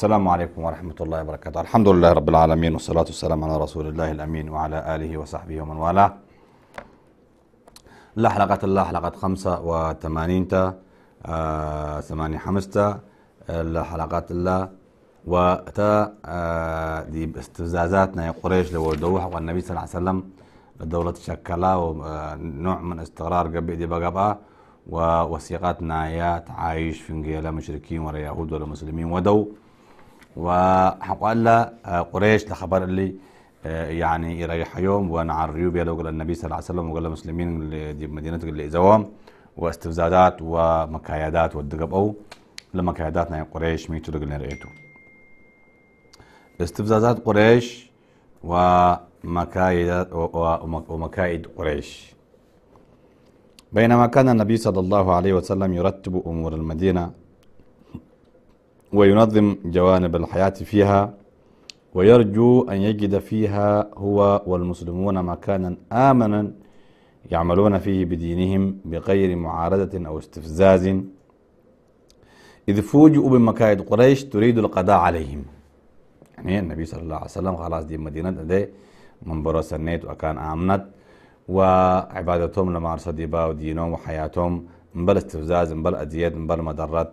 السلام عليكم ورحمة الله وبركاته الحمد لله رب العالمين والصلاة والسلام على رسول الله الأمين وعلى آله وصحبه ومن والاه لا حلقة الله حلقة خمسة وثمانين تا آه ثمانية حمستا لا حلقة الله وتا آه دي استفزازاتنا يا قريش لوردوح والنبي صلى الله عليه وسلم الدولة شكلا ونوع آه، من استقرار قبل دي بقى ووثيقات نايات عايش في انجيلا مشركين ولا يهود ولا مسلمين ودو وقال آه، قريش لخبر اللي آه، يعني يريح يوم ونع الريوب يلو النبي صلى الله عليه وسلم وقال المسلمين اللي مدينة اللي إزوام واستفزازات ومكايدات والدقب أو لما كايداتنا قريش ميتو دقل رأيتو استفزازات قريش ومكايد ومكايد قريش بينما كان النبي صلى الله عليه وسلم يرتب أمور المدينة وينظم جوانب الحياة فيها ويرجو أن يجد فيها هو والمسلمون مكانا آمنا يعملون فيه بدينهم بغير معارضة أو استفزاز إذ فوجئوا بمكائد قريش تريد القضاء عليهم يعني النبي صلى الله عليه وسلم خلاص دي مدينة دي بروس سنيت وكان آمنت وعبادتهم لمارسة ديبا دينهم وحياتهم بل استفزاز مبل أذيات بل مدرات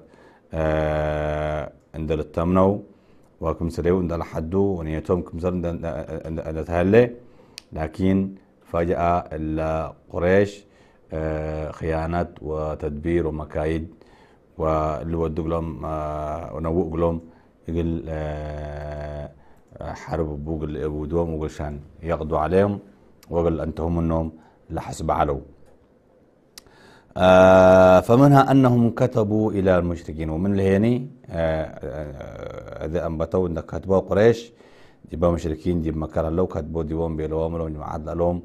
آه، وكم وكمسليو عند الحدو ونيتهم زر عند تهلي لكن فجأة قريش آه، خيانات وتدبير ومكايد واللي ودوا لهم ونوقوا لهم يقول آه، حرب بوق ودوم وقل شان يقضوا عليهم وقل أنتهم النوم لحسب علو آه، فمنها أنهم كتبوا إلى المشركين ومن الهيني آه، آه، إذا أنبتوا إنك كتبوا قريش جبا مشركين جب مكان لو كتبوا ديوان بيلوام لهم جماعات لهم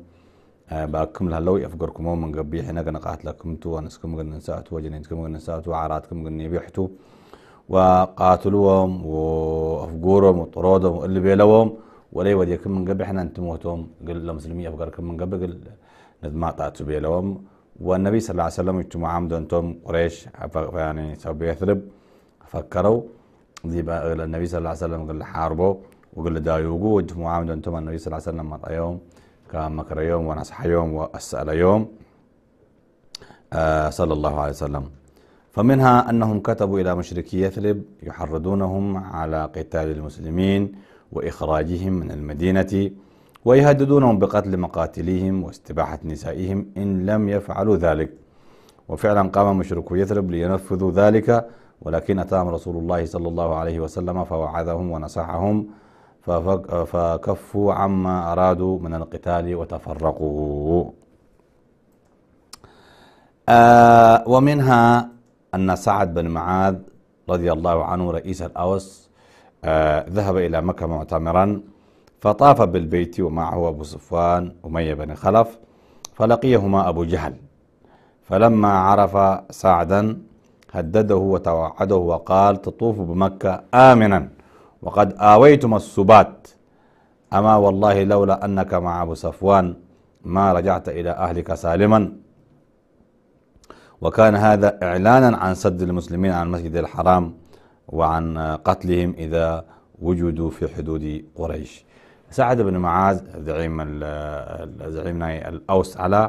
بأكم لها لو يفقركم من قبي حين قنقات لكم تو أنسكم قد ننسأت وجنينكم قد ننسأت وعراتكم قد يبيحتو وقاتلوهم وأفقورهم وطرودهم واللي بيلوهم ولي وديكم من قبي حنا أنتم قل المسلمين أفقركم من قبي قل نذما طاتوا بيلوهم والنبي صلى الله عليه وسلم اجتماعهم انتم قريش يعني سبوا يثرب فكروا بقى النبي صلى الله عليه وسلم قال حاربوا وقال دايوقوا اجتماعهم انتم النبي صلى الله عليه وسلم مر يوم كان مكر يوم ونصح يوم وأسأل يوم آه صلى الله عليه وسلم فمنها أنهم كتبوا إلى مشركي يثرب يحرضونهم على قتال المسلمين وإخراجهم من المدينة ويهددونهم بقتل مقاتليهم واستباحة نسائهم إن لم يفعلوا ذلك وفعلا قام مشركو يثرب لينفذوا ذلك ولكن أتاهم رسول الله صلى الله عليه وسلم فوعظهم ونصحهم فكفوا عما أرادوا من القتال وتفرقوا آه ومنها أن سعد بن معاذ رضي الله عنه رئيس الأوس آه ذهب إلى مكة معتمرا فطاف بالبيت ومعه أبو صفوان أمية بن خلف فلقيهما أبو جهل فلما عرف سعدا هدده وتوعده وقال تطوف بمكة آمنا وقد آويتم السبات أما والله لولا أنك مع أبو صفوان ما رجعت إلى أهلك سالما وكان هذا إعلانا عن سد المسلمين عن المسجد الحرام وعن قتلهم إذا وجدوا في حدود قريش سعد بن معاذ زعيم زعيم الأوس على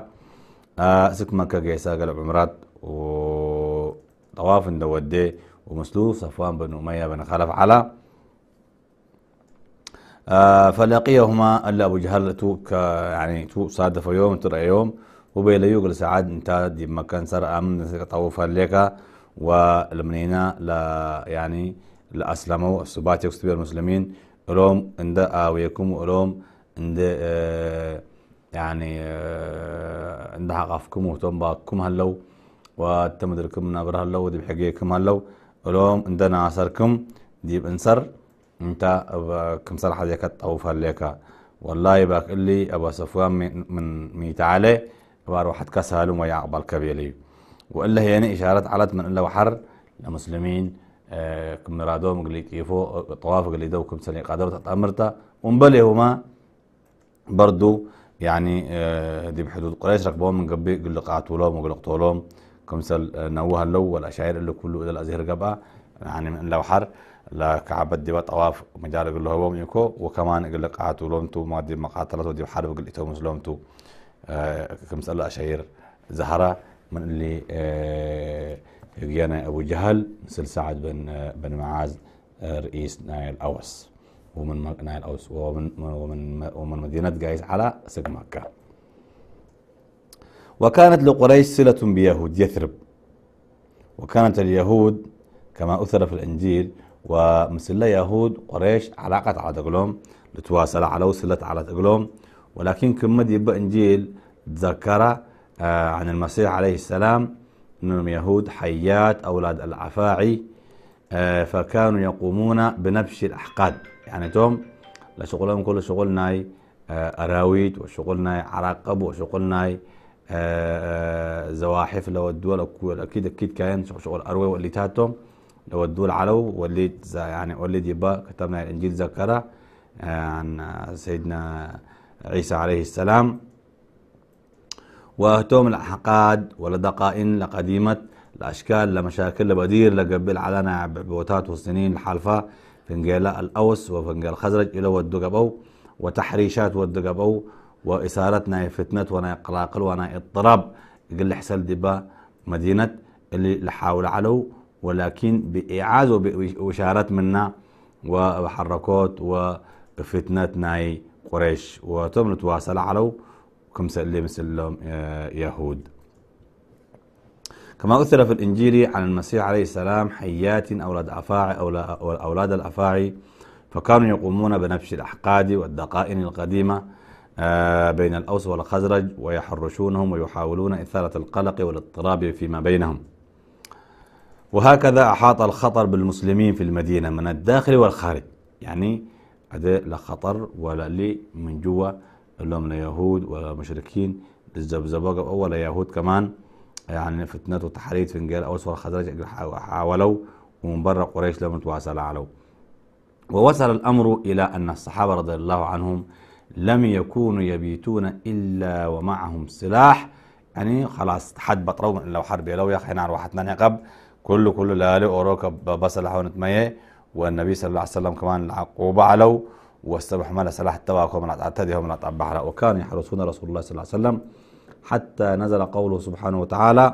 آه، سك مكة جيسا قلب عمرات وطواف دودي ومسلوب صفوان بن أمية بن خلف على آه، فلقيهما ألا أبو جهل تو يعني تو صادف يوم ترى يوم يقول سعد انت دي مكان سر أمن طوف لك ولمنينا لا يعني لأسلموا السبات يكسبوا المسلمين روم عند آويكم روم اند آه، يعني آه، اند حقفكم وتم باكم هلو وتمدركم نبر هلو دي بحقيكم هلو روم اند ناصركم ديب انسر انت كم صار ديك الطوف هليكا والله يبارك اللي ابو صفوان من ميت علي عليه بروحت كسالم ويعقبل كبيلي وإلا هي يعني إشارة علت من إلا وحر المسلمين كمنرادوم قلي كيفو طواف قلي دو كم سنة قادرة تأمرتا ونبلي هما برضو يعني آه، دي بحدود قريش ركبوهم من قبي قل قاتولهم وقل كم سل آه، نوها اللو والأشاعر اللي كله إذا الأزهر قبع يعني من لو حر لا كعبة دي طواف مجال قل لهم يكو وكمان قل قاتولهم تو ما دي مقاتلات ودي بحرب قل إتو مسلم تو آه، كم سل الأشاعر زهرة من اللي ويانا أبو جهل مثل سعد بن بن معاذ آه، رئيس نايل أوس ومن نايل أوس ومن ومن ومن مدينة قايس على سق مكة وكانت لقريش صلة بيهود يثرب وكانت اليهود كما أثر في الإنجيل ومثل يهود قريش علاقة على تقلوم لتواصل على وصلة على تقلوم ولكن كما يبقى إنجيل تذكر آه، عن المسيح عليه السلام منهم يهود حيات أولاد العفاعي آه، فكانوا يقومون بنبش الأحقاد يعني توم لشغلهم كل شغلنا آه، أراويد وشغلنا عراقب وشغلنا آه، زواحف لو الدول أكيد أكيد كان شغل أروي واللي تاتهم لو الدول علو واللي يعني واللي يبا كتبنا الإنجيل ذكره عن سيدنا عيسى عليه السلام وتهم العقاد ولدقائن لقديمة الأشكال لمشاكل لبدير لقبل علنا بوتات والسنين الحالفة فنجيل الأوس وفنجيل الخزرج إلى والدقبو وتحريشات والدقبو وإثارتنا فتنة ونا قلاقل ونا اضطراب قل حسل دبا مدينة اللي لحاول علو ولكن بإعاز وإشارات منا وحركات وفتنة ناي قريش وتم نتواصل علو كم سلم مسلم يهود كما أثر في الإنجيل عن المسيح عليه السلام حيات أولاد أفاعي أولاد الأفاعي فكانوا يقومون بنبش الأحقاد والدقائن القديمة آه، بين الأوس والخزرج ويحرشونهم ويحاولون إثارة القلق والاضطراب فيما بينهم وهكذا أحاط الخطر بالمسلمين في المدينة من الداخل والخارج يعني هذا لا خطر ولا لي من جوا اللي هم من اليهود ومشركين الزبزباجة أول يهود كمان يعني فتنات في انجيل أوس والخزرج حاولوا ومن برا قريش لم يتواصل علو ووصل الأمر إلى أن الصحابة رضي الله عنهم لم يكونوا يبيتون إلا ومعهم سلاح يعني خلاص حد بطروا لو حرب لو يا أخي نعرف واحد نعقب كله كله لي أوروكا بسلح ونتمية والنبي صلى الله عليه وسلم كمان العقوبة علو واستبح مال سلاح التواك ومن أتعتدها ومن أتع بحر وكان يحرسون رسول الله صلى الله عليه وسلم حتى نزل قوله سبحانه وتعالى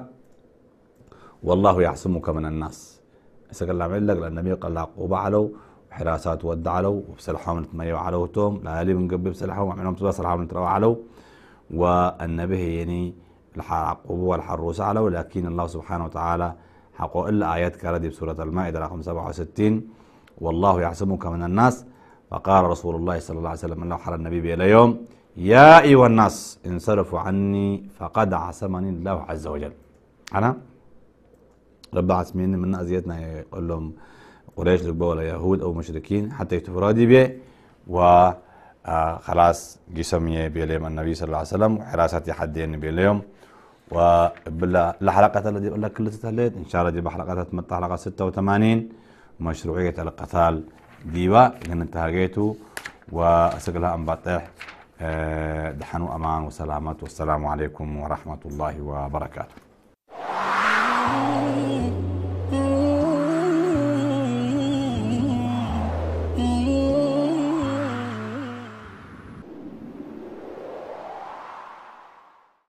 والله يعصمك من الناس إسا الله عمل لك لأن قال عقوبة علو حراسات ودع علو وبسلحهم نتميو لا يلي من قبل بسلحهم وعملهم تبا سلحهم نتروا علو والنبي يعني العقوبة والحروس علو لكن الله سبحانه وتعالى حقوا إلا آيات كاردي بسورة المائدة رقم 67 والله يعصمك من الناس فقال رسول الله صلى الله عليه وسلم أنه حرى النبي إلى يوم يا أيها الناس انصرفوا عني فقد عصمني الله عز وجل أنا رب عصمني من أزيتنا يقول لهم قريش ولا يهود أو مشركين حتى يتفردي به و آه، خلاص جسمية بيليم النبي صلى الله عليه وسلم وحراسة حدين يعني بيليم وبلا الحلقة التي أقول لك كل تتهلت إن شاء الله دي بحلقات حلقة 86 مشروعية القتال ديوا إن انتهاجاته وأسجلها أم بطيح دحنو أمان وسلامات والسلام عليكم ورحمة الله وبركاته